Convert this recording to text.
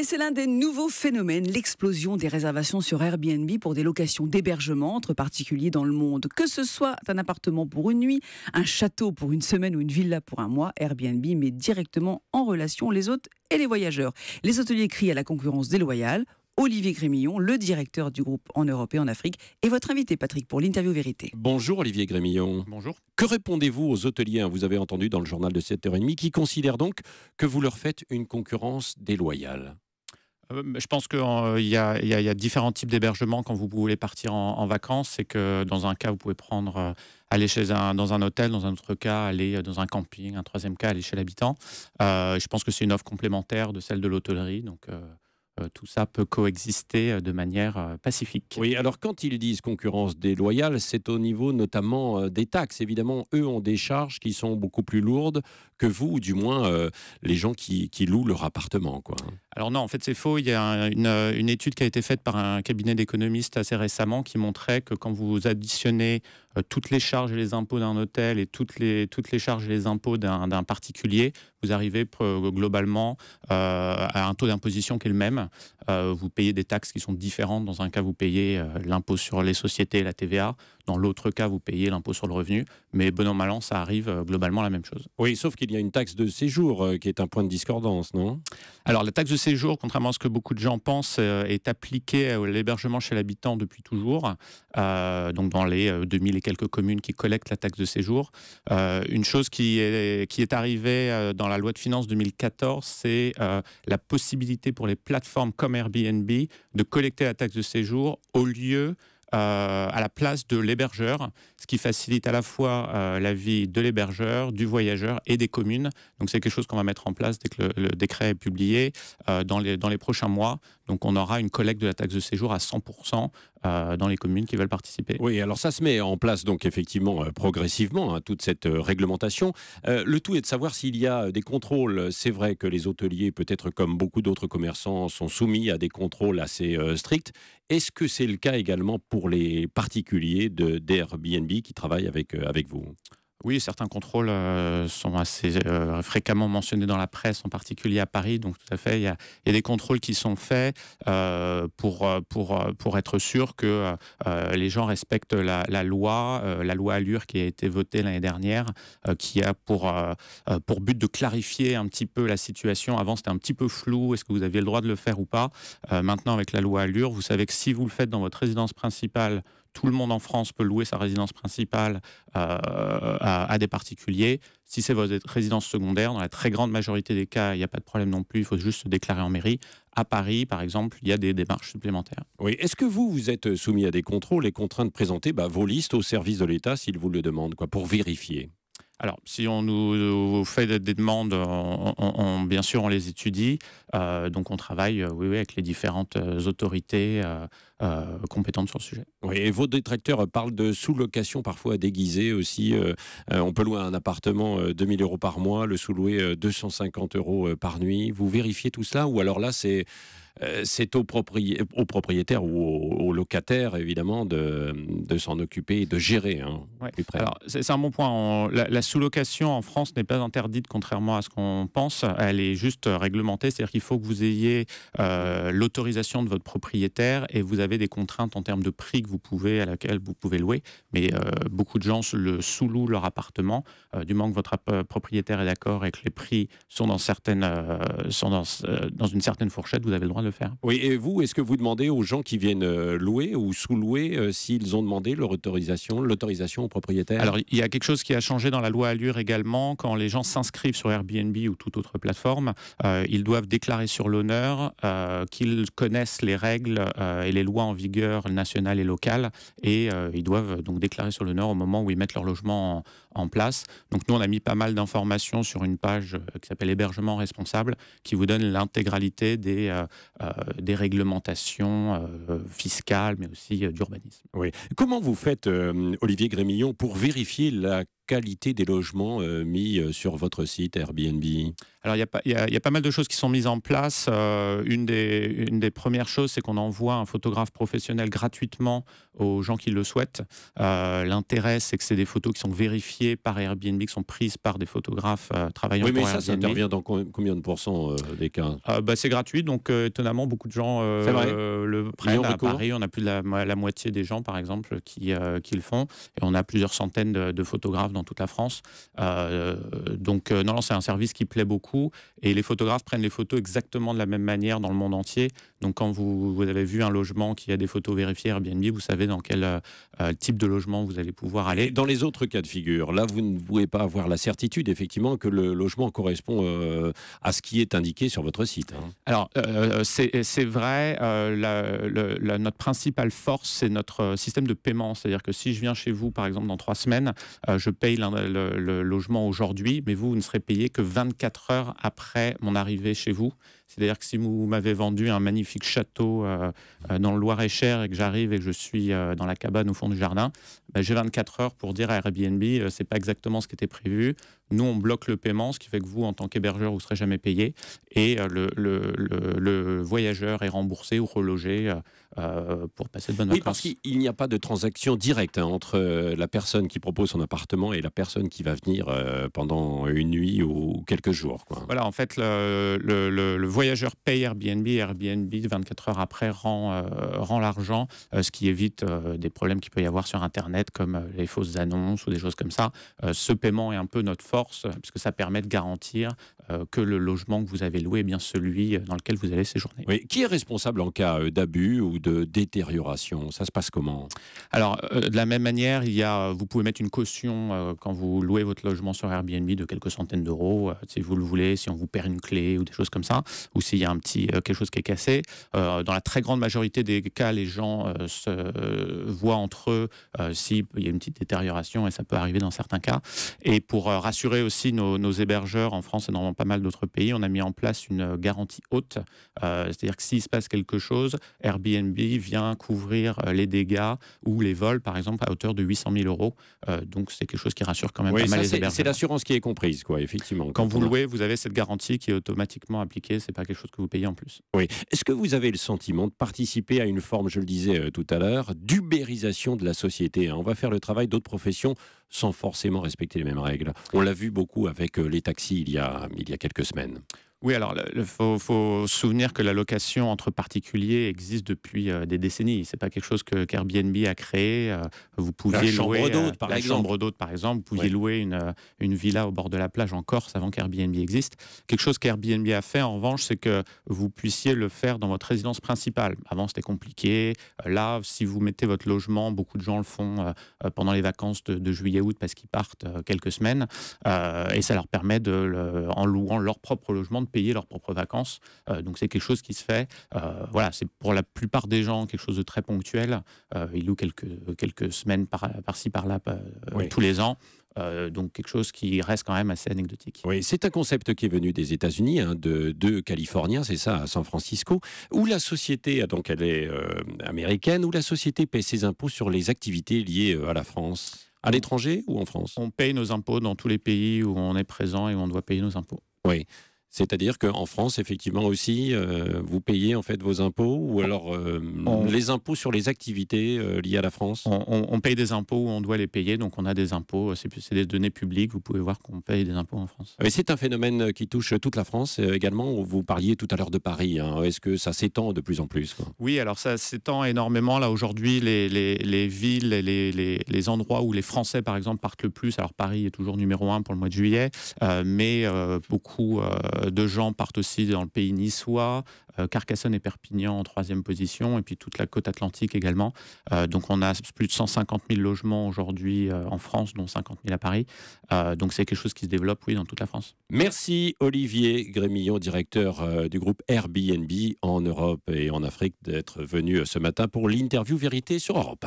Et c'est l'un des nouveaux phénomènes, l'explosion des réservations sur Airbnb pour des locations d'hébergement entre particuliers dans le monde. Que ce soit un appartement pour une nuit, un château pour une semaine ou une villa pour un mois, Airbnb met directement en relation les hôtes et les voyageurs. Les hôteliers crient à la concurrence déloyale. Olivier Grémillon, le directeur du groupe en Europe et en Afrique, est votre invité, Patrick, pour l'interview Vérité. Bonjour Olivier Grémillon. Bonjour. Que répondez-vous aux hôteliers hein, Vous avez entendu dans le journal de 7h30 qui considèrent donc que vous leur faites une concurrence déloyale. Euh, je pense qu'il euh, y, a différents types d'hébergements quand vous voulez partir en, vacances c'est que dans un cas, vous pouvez prendre, euh, aller chez un, dans un hôtel, dans un autre cas, aller dans un camping, un troisième cas, aller chez l'habitant. je pense que c'est une offre complémentaire de celle de l'hôtellerie. Donc, euh, tout ça peut coexister euh, de manière euh, pacifique. Oui, alors quand ils disent concurrence déloyale, c'est au niveau notamment des taxes. Évidemment, eux ont des charges qui sont beaucoup plus lourdes que vous, ou du moins les gens qui, louent leur appartement. Quoi. Alors non, en fait c'est faux. Il y a une étude qui a été faite par un cabinet d'économistes assez récemment qui montrait que quand vous additionnez euh, toutes les charges et les impôts d'un hôtel et toutes les, toutes les charges et les impôts d'un particulier, vous arrivez globalement euh, à un taux d'imposition qui est le même. Euh, vous payez des taxes qui sont différentes. Dans un cas, vous payez l'impôt sur les sociétés et la TVA. Dans l'autre cas, vous payez l'impôt sur le revenu. Mais bon an, mal an, ça arrive globalement la même chose. Oui, sauf qu'il y a une taxe de séjour qui est un point de discordance, non Alors, la taxe de séjour, contrairement à ce que beaucoup de gens pensent, est appliquée à l'hébergement chez l'habitant depuis toujours, donc dans les 2000 quelques communes qui collectent la taxe de séjour. Euh, une chose qui est, qui est arrivée euh, dans la loi de finances 2014, c'est euh, la possibilité pour les plateformes comme Airbnb de collecter la taxe de séjour au lieu à la place de l'hébergeur, ce qui facilite à la fois la vie de l'hébergeur, du voyageur et des communes. Donc c'est quelque chose qu'on va mettre en place dès que le, décret est publié dans, les, dans les prochains mois. Donc on aura une collecte de la taxe de séjour à 100% euh, dans les communes qui veulent participer. Oui, alors ça se met en place donc effectivement euh, progressivement, hein, toute cette euh, réglementation. le tout est de savoir s'il y a des contrôles. C'est vrai que les hôteliers, peut-être comme beaucoup d'autres commerçants, sont soumis à des contrôles assez stricts. Est-ce que c'est le cas également pour les particuliers d'Airbnb qui travaillent avec, avec vous oui, certains contrôles euh, sont assez euh, fréquemment mentionnés dans la presse, en particulier à Paris. Donc, tout à fait, il y a, des contrôles qui sont faits euh, pour, être sûr que les gens respectent la, loi, la loi Allure qui a été votée l'année dernière, qui a pour, pour but de clarifier un petit peu la situation. Avant, c'était un petit peu flou. Est-ce que vous aviez le droit de le faire ou pas Maintenant, avec la loi Allure, vous savez que si vous le faites dans votre résidence principale, tout le monde en France peut louer sa résidence principale euh, à, des particuliers. Si c'est votre résidence secondaire, dans la très grande majorité des cas, il n'y a pas de problème non plus, il faut juste se déclarer en mairie. À Paris, par exemple, il y a des démarches supplémentaires. Oui, est-ce que vous, vous êtes soumis à des contrôles et contraints de présenter bah, vos listes au service de l'État s'il vous le demande, quoi, pour vérifier alors, si on nous euh, fait des demandes, bien sûr, on les étudie. Euh, donc, on travaille euh, oui, oui, avec les différentes autorités compétentes sur le sujet. et vos détracteurs parlent de sous-location parfois déguisée aussi. on peut louer un appartement 2000 euros par mois, le sous-louer 250 euros par nuit. Vous vérifiez tout cela ou alors là, c'est euh, c'est au, propri... propriétaire ou au, locataires, locataire, évidemment, de, s'en occuper et de gérer. Hein, c'est un bon point. La, sous-location en France n'est pas interdite, contrairement à ce qu'on pense. Elle est juste euh, réglementée, c'est-à-dire qu'il faut que vous ayez euh, l'autorisation de votre propriétaire et vous avez des contraintes en termes de prix que vous pouvez, à laquelle vous pouvez louer. Mais beaucoup de gens le sous-louent leur appartement. du moment que votre propriétaire est d'accord et que les prix sont dans, certaines, sont dans, dans une certaine fourchette, vous avez le droit de faire. Oui, et vous, est-ce que vous demandez aux gens qui viennent euh, louer ou sous-louer euh, s'ils ont demandé leur autorisation, l'autorisation au propriétaire Alors, il y a quelque chose qui a changé dans la loi Allure également. Quand les gens s'inscrivent sur Airbnb ou toute autre plateforme, euh, ils doivent déclarer sur l'honneur qu'ils connaissent les règles et les lois en vigueur nationales et locales. Et ils doivent donc déclarer sur l'honneur au moment où ils mettent leur logement en place. Donc, nous, on a mis pas mal d'informations sur une page qui s'appelle Hébergement responsable, qui vous donne l'intégralité des euh, des réglementations euh, fiscales, mais aussi euh, d'urbanisme. Oui. Comment vous faites, Olivier Grémillon, pour vérifier la qualité des logements euh, mis euh, sur votre site Airbnb Alors, il y, a pas mal de choses qui sont mises en place. Euh, une, des, une, des, premières choses, c'est qu'on envoie un photographe professionnel gratuitement aux gens qui le souhaitent. L'intérêt, c'est que c'est des photos qui sont vérifiées par Airbnb, qui sont prises par des photographes travaillant pour Airbnb. mais ça, intervient dans combien de pourcents des cas bah, C'est gratuit, donc étonnamment, beaucoup de gens le prennent. À Paris, on a plus de la, moitié des gens, par exemple, qui, qui le font. Et on a plusieurs centaines de, de photographes dans dans toute la France. Euh, donc, euh, non, c'est un service qui plaît beaucoup. Et les photographes prennent les photos exactement de la même manière dans le monde entier. Donc, quand vous, avez vu un logement qui a des photos vérifiées Airbnb, vous savez dans quel euh, type de logement vous allez pouvoir aller. dans les autres cas de figure, là, vous ne pouvez pas avoir la certitude, effectivement, que le logement correspond à ce qui est indiqué sur votre site. Hein. Alors, c'est vrai, notre principale force, c'est notre système de paiement. C'est-à-dire que si je viens chez vous, par exemple, dans trois semaines, je paye le, logement aujourd'hui, mais vous ne serez payé que 24 heures après mon arrivée chez vous. C'est-à-dire que si vous m'avez vendu un magnifique château euh, euh, dans le Loir-et-Cher et que j'arrive et que je suis euh, dans la cabane au fond du jardin, ben, j'ai 24 heures pour dire à Airbnb, c'est pas exactement ce qui était prévu. Nous, on bloque le paiement, ce qui fait que vous, en tant qu'hébergeur, vous serez jamais payé. Et le, voyageur est remboursé ou relogé pour passer de bonnes oui, vacances. Oui, parce qu'il n'y a pas de transaction directe hein, entre la personne qui propose son appartement et la personne qui va venir pendant une nuit ou quelques jours. Quoi. Voilà, en fait, le, voyageur paye Airbnb, Airbnb 24 heures après rend, euh, rend l'argent, euh, ce qui évite euh, des problèmes qu'il peut y avoir sur Internet comme les fausses annonces ou des choses comme ça. ce paiement est un peu notre force puisque ça permet de garantir que le logement que vous avez loué est bien celui dans lequel vous allez séjourner. Qui est responsable en cas d'abus ou de détérioration Ça se passe comment Alors, de la même manière, il y a, vous pouvez mettre une caution quand vous louez votre logement sur Airbnb de quelques centaines d'euros, si vous le voulez, si on vous perd une clé ou des choses comme ça ou s'il y a un petit euh, quelque chose qui est cassé. Euh, dans la très grande majorité des cas, les gens euh, se voient entre eux s'il y a une petite détérioration et ça peut arriver dans certains cas. Et pour rassurer aussi nos, hébergeurs en France et dans pas mal d'autres pays, on a mis en place une garantie haute, c'est-à-dire que s'il se passe quelque chose, Airbnb vient couvrir les dégâts ou les vols, par exemple, à hauteur de 800 000 euros. donc c'est quelque chose qui rassure quand même pas mal les hébergeurs. C'est l'assurance qui est comprise, quoi, effectivement. Quand, vous louez, vous avez cette garantie qui est automatiquement appliquée. C'est quelque chose que vous payez en plus. Oui. Est-ce que vous avez le sentiment de participer à une forme, je le disais euh, tout à l'heure, d'ubérisation de la société hein On va faire le travail d'autres professions sans forcément respecter les mêmes règles. On l'a vu beaucoup avec euh, les taxis il y a, il y a quelques semaines. Oui, alors il faut, souvenir que la location entre particuliers existe depuis euh, des décennies. C'est pas quelque chose que qu'Airbnb a créé. Euh, vous pouviez louer euh, par exemple. par exemple. Vous pouviez louer une, villa au bord de la plage en Corse avant qu'Airbnb existe. Quelque chose qu'Airbnb a fait en revanche, c'est que vous puissiez le faire dans votre résidence principale. Avant, c'était compliqué. Là, si vous mettez votre logement, beaucoup de gens le font pendant les vacances de, juillet-août parce qu'ils partent quelques semaines, et ça leur permet de, en louant leur propre logement, payer leurs propres vacances. Euh, donc c'est quelque chose qui se fait. Euh, voilà, c'est pour la plupart des gens quelque chose de très ponctuel. Euh, ils louent quelques, quelques semaines par-ci, par ci par là tous les ans. donc quelque chose qui reste quand même assez anecdotique. Oui, c'est un concept qui est venu des États-Unis, hein, de deux Californiens, c'est ça, à San Francisco, où la société, ah, donc elle est américaine, où la société paie ses impôts sur les activités liées à la France. À l'étranger ou en France On paye nos impôts dans tous les pays où on est présent et où on doit payer nos impôts. Oui. C'est-à-dire qu'en France, effectivement aussi, euh, vous payez en fait vos impôts ou alors euh, les impôts sur les activités euh, liées à la France on, paye des impôts, on doit les payer, donc on a des impôts. C'est des données publiques, vous pouvez voir qu'on paye des impôts en France. Mais c'est un phénomène qui touche toute la France également. Vous parliez tout à l'heure de Paris. Hein. Est-ce que ça s'étend de plus en plus Oui, alors ça s'étend énormément. Là, aujourd'hui, les, villes, les, les, endroits où les Français, par exemple, partent le plus, alors Paris est toujours numéro un pour le mois de juillet, mais beaucoup euh, de gens partent aussi dans le pays niçois, euh, Carcassonne et Perpignan en troisième position, et puis toute la côte atlantique également. Euh, donc on a plus de 150 000 logements aujourd'hui en France, dont 50 000 à Paris. donc c'est quelque chose qui se développe, oui, dans toute la France. Merci Olivier Grémillon, directeur du groupe Airbnb en Europe et en Afrique, d'être venu ce matin pour l'interview Vérité sur Europe